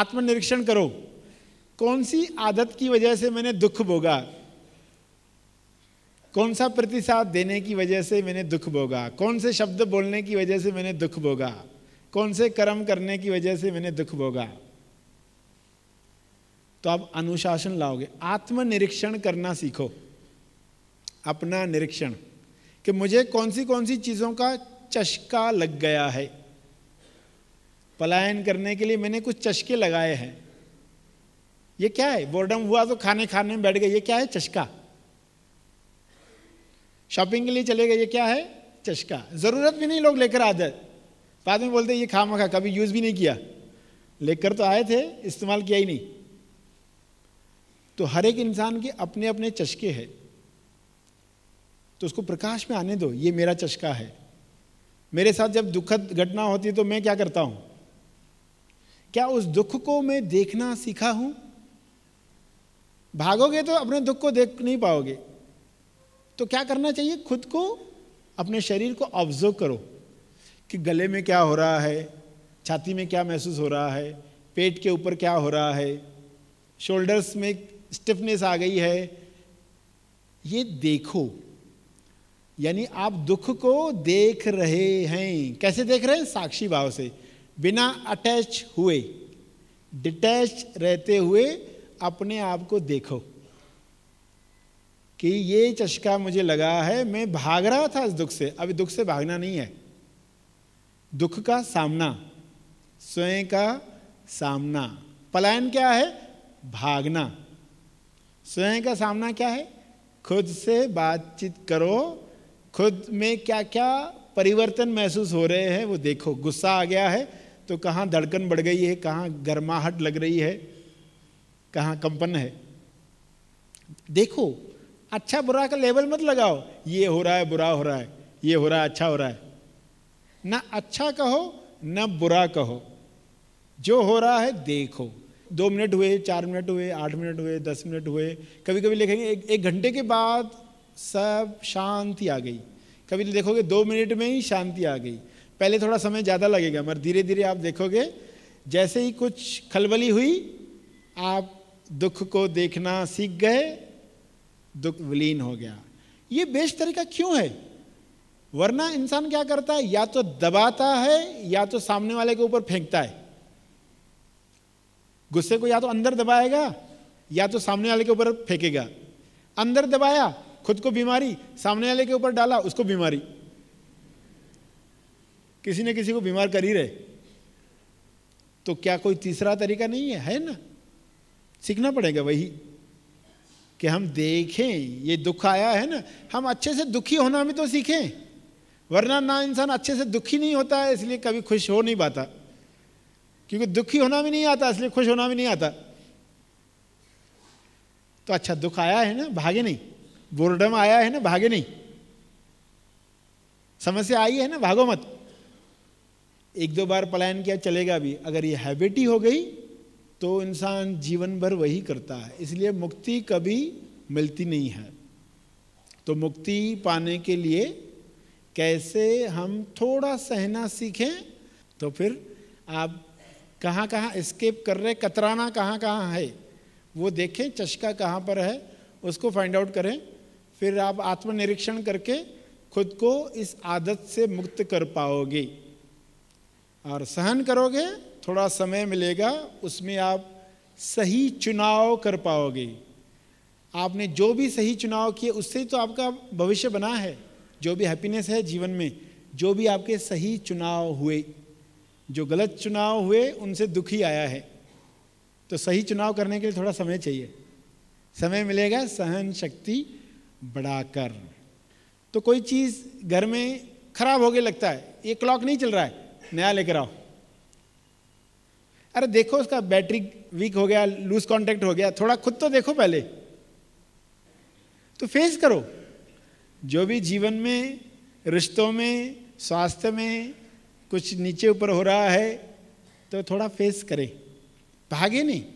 आत्मनिरीक्षण करो कौन सी आदत की वजह से मैंने दुख भोगा कौन सा प्रतिसाद देने की वजह से मैंने दुख भोगा कौन से शब्द बोलने की वजह से मैंने दुख भोगा कौन से कर्म करने की वजह से मैंने दुख भोगा तो आप अनुशासन लाओगे आत्मनिरीक्षण करना सीखो अपना निरीक्षण कि मुझे कौन सी कौन सी चीज़ों का चश्का लग गया है पलायन करने के लिए मैंने कुछ चश्के लगाए हैं ये क्या है बोर्डम हुआ तो खाने खाने में बैठ गए ये क्या है चश्का शॉपिंग के लिए चले गए ये क्या है चश्का ज़रूरत भी नहीं लोग लेकर आ जाए बाद में बोलते ये खा खा कभी यूज़ भी नहीं किया लेकर तो आए थे इस्तेमाल किया ही नहीं तो हर एक इंसान के अपने अपने चश्के हैं तो उसको प्रकाश में आने दो ये मेरा चश्का है मेरे साथ जब दुखद घटना होती है तो मैं क्या करता हूँ क्या उस दुख को मैं देखना सीखा हूं भागोगे तो अपने दुख को देख नहीं पाओगे तो क्या करना चाहिए खुद को अपने शरीर को ऑब्जर्व करो कि गले में क्या हो रहा है छाती में क्या महसूस हो रहा है पेट के ऊपर क्या हो रहा है शोल्डर्स में स्टिफनेस आ गई है ये देखो यानी आप दुख को देख रहे हैं कैसे देख रहे हैं साक्षी भाव से बिना अटैच हुए डिटैच रहते हुए अपने आप को देखो कि ये चश्का मुझे लगा है मैं भाग रहा था इस दुख से अभी दुख से भागना नहीं है दुख का सामना स्वयं का सामना पलायन क्या है भागना स्वयं का सामना क्या है खुद से बातचीत करो खुद में क्या क्या परिवर्तन महसूस हो रहे हैं वो देखो गुस्सा आ गया है तो कहाँ धड़कन बढ़ गई है कहाँ गर्माहट लग रही है कहाँ कंपन है देखो अच्छा बुरा का लेवल मत लगाओ ये हो रहा है बुरा हो रहा है ये हो रहा है अच्छा हो रहा है ना अच्छा कहो ना बुरा कहो जो हो रहा है देखो दो मिनट हुए चार मिनट हुए आठ मिनट हुए दस मिनट हुए कभी कभी लिखेंगे एक एक घंटे के बाद सब शांति आ गई कभी देखोगे दो मिनट में ही शांति आ गई पहले थोड़ा समय ज़्यादा लगेगा मगर धीरे धीरे आप देखोगे जैसे ही कुछ खलबली हुई आप दुख को देखना सीख गए दुख विलीन हो गया ये बेस्ट तरीका क्यों है वरना इंसान क्या करता है या तो दबाता है या तो सामने वाले के ऊपर फेंकता है गुस्से को या तो अंदर दबाएगा या तो सामने वाले के ऊपर फेंकेगा अंदर दबाया खुद को बीमारी सामने वाले के ऊपर डाला उसको बीमारी किसी ने किसी को बीमार कर ही रहे तो क्या कोई तीसरा तरीका नहीं है है ना सीखना पड़ेगा वही कि हम देखें ये दुख आया है ना हम अच्छे से दुखी होना भी तो सीखें वरना ना इंसान अच्छे से दुखी नहीं होता है इसलिए कभी खुश हो नहीं पाता क्योंकि दुखी होना भी नहीं आता इसलिए खुश होना भी नहीं आता तो अच्छा दुख आया है ना भागे नहीं बोर्डम आया है ना भागे नहीं समस्या आई है ना भागो मत एक दो बार पलायन किया चलेगा भी अगर ये हैबिट ही हो गई तो इंसान जीवन भर वही करता है इसलिए मुक्ति कभी मिलती नहीं है तो मुक्ति पाने के लिए कैसे हम थोड़ा सहना सीखें तो फिर आप कहाँ कहाँ स्केप कर रहे कतराना कहाँ कहाँ है वो देखें चश्का कहाँ पर है उसको फाइंड आउट करें फिर आप आत्मनिरीक्षण करके खुद को इस आदत से मुक्त कर पाओगे और सहन करोगे थोड़ा समय मिलेगा उसमें आप सही चुनाव कर पाओगे आपने जो भी सही चुनाव किए उससे तो आपका भविष्य बना है जो भी हैप्पीनेस है जीवन में जो भी आपके सही चुनाव हुए जो गलत चुनाव हुए उनसे दुखी आया है तो सही चुनाव करने के लिए थोड़ा समय चाहिए समय मिलेगा सहन शक्ति बढ़ाकर तो कोई चीज़ घर में खराब हो गई लगता है ये क्लॉक नहीं चल रहा है नया लेकर आओ अरे देखो उसका बैटरी वीक हो गया लूज कांटेक्ट हो गया थोड़ा खुद तो देखो पहले तो फेस करो जो भी जीवन में रिश्तों में स्वास्थ्य में कुछ नीचे ऊपर हो रहा है तो थोड़ा फेस करें भागे नहीं